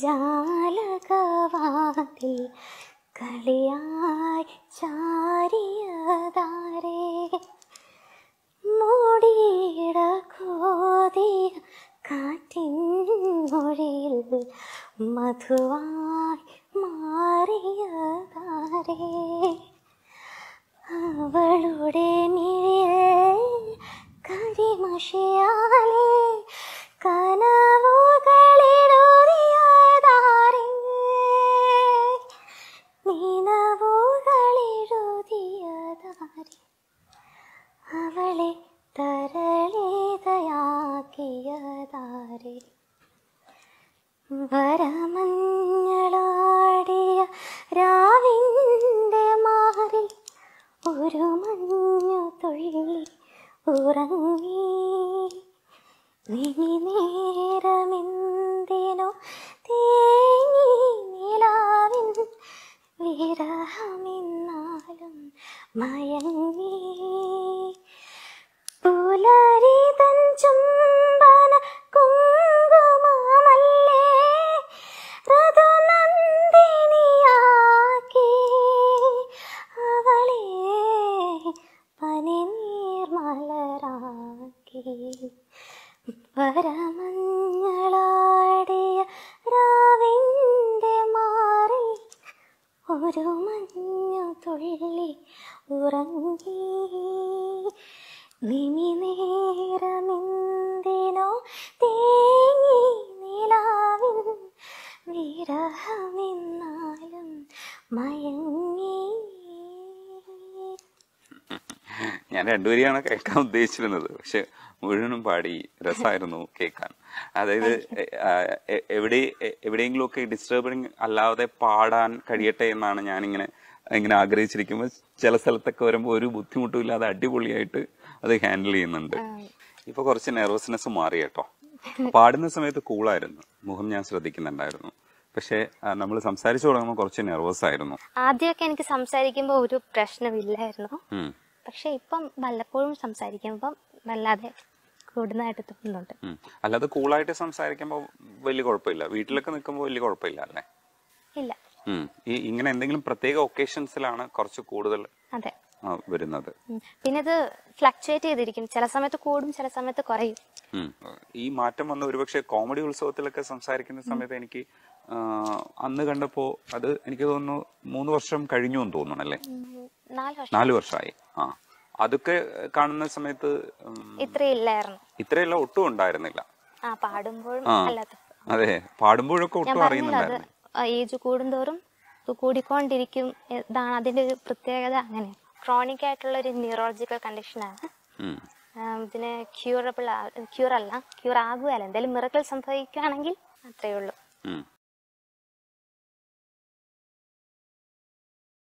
ജാലകവാതിൽ കളിയായി ചാരിയതാരേ മോടിയിട കോതിക കാറ്റിൻ മൊഴിയിൽ മധുവായി മാറിയതാരേ അവളുടെ വരമഞ്ഞളാടിയ രാവിൻ്റെ മാറി ഒരു മഞ്ഞു തൊഴിൽ ഉറങ്ങി വിനി നേരമെന്തിനോ തേങ്ങിയിലാവിൻ വിരഹമെന്നാലും മയങ്ങി പുലരി തഞ്ചും വരമഞ്ഞളാടിയ രാവിൻ്റെ മാറി ഒരു മഞ്ഞു തുള്ളി ഉറങ്ങി നിമി നേരമെന്തിനോ തേങ്ങി നിലാവിൻ വിരഹം ഞാൻ രണ്ടുപേരെയാണ് കേൾക്കാൻ ഉദ്ദേശിച്ചിരുന്നത് പക്ഷെ മുഴുവനും പാടി രസമായിരുന്നു കേൾക്കാൻ അതായത് എവിടെ എവിടെയെങ്കിലും ഒക്കെ ഡിസ്റ്റർബിങ് അല്ലാതെ പാടാൻ കഴിയട്ടെ എന്നാണ് ഞാനിങ്ങനെ ഇങ്ങനെ ആഗ്രഹിച്ചിരിക്കുമ്പോൾ ചില സ്ഥലത്തൊക്കെ വരുമ്പോൾ ഒരു ബുദ്ധിമുട്ടും ഇല്ലാതെ അടിപൊളിയായിട്ട് അത് ഹാൻഡിൽ ചെയ്യുന്നുണ്ട് ഇപ്പൊ കുറച്ച് നെർവസ്നെസ് മാറി കേട്ടോ പാടുന്ന സമയത്ത് കൂളായിരുന്നു മുഖം ഞാൻ ശ്രദ്ധിക്കുന്നുണ്ടായിരുന്നു പക്ഷേ നമ്മൾ സംസാരിച്ചു തുടങ്ങുമ്പോൾ കുറച്ച് നെർവസ് ആയിരുന്നു ആദ്യമൊക്കെ എനിക്ക് സംസാരിക്കുമ്പോൾ ഒരു പ്രശ്നമില്ലായിരുന്നു പക്ഷെ ഇപ്പം വല്ലപ്പോഴും സംസാരിക്കുമ്പം വല്ലാതെ കൂടുന്നതായിട്ട് തോന്നുന്നുണ്ട് അല്ലാതെ കൂളായിട്ട് സംസാരിക്കുമ്പോൾ വലിയ കുഴപ്പമില്ല വീട്ടിലൊക്കെ നിൽക്കുമ്പോൾ വലിയ കുഴപ്പമില്ല അല്ലേ ഇല്ല ഈ ഇങ്ങനെ എന്തെങ്കിലും പ്രത്യേക ഒക്കേഷൻസിലാണ് കുറച്ച് കൂടുതൽ അതെ വരുന്നത് പിന്നെ ഇത് ഫ്ലക്ച്വേറ്റ് ചെയ്തിരിക്കും ചില സമയത്ത് കൂടും ചില സമയത്ത് കുറയും ഈ മാറ്റം വന്ന ഒരുപക്ഷെ കോമഡി ഉത്സവത്തിലൊക്കെ സംസാരിക്കുന്ന സമയത്ത് എനിക്ക് അന്ന് കണ്ടപ്പോ അത് എനിക്ക് തോന്നുന്നു മൂന്ന് വർഷം കഴിഞ്ഞു എന്ന് തോന്നണല്ലേ നാല് വർഷമായി ആ അതൊക്കെ കാണുന്ന സമയത്ത് ഇത്രയില്ലായിരുന്നു ഇത്രയല്ല ഒട്ടും ഉണ്ടായിരുന്നില്ല ആ പാടുമ്പോഴും അതെ പാടുമ്പോഴൊക്കെ ഒട്ടും അറിയുന്നുണ്ടായിരുന്നു ഏജ് കൂടിക്കൊണ്ടിരിക്കും ഇതാണ് അതിന്റെ ഒരു പ്രത്യേകത അങ്ങനെ ക്രോണിക് ആയിട്ടുള്ള ഒരു ന്യൂറോളജിക്കൽ കണ്ടീഷനാണ് ഇതിന് ക്യൂറബിൾ ക്യൂർ അല്ല ക്യൂർ ആകുകയല്ല എന്തെങ്കിലും മിറക്കൽ സംഭവിക്കുകയാണെങ്കിൽ അത്രേ ഉള്ളൂ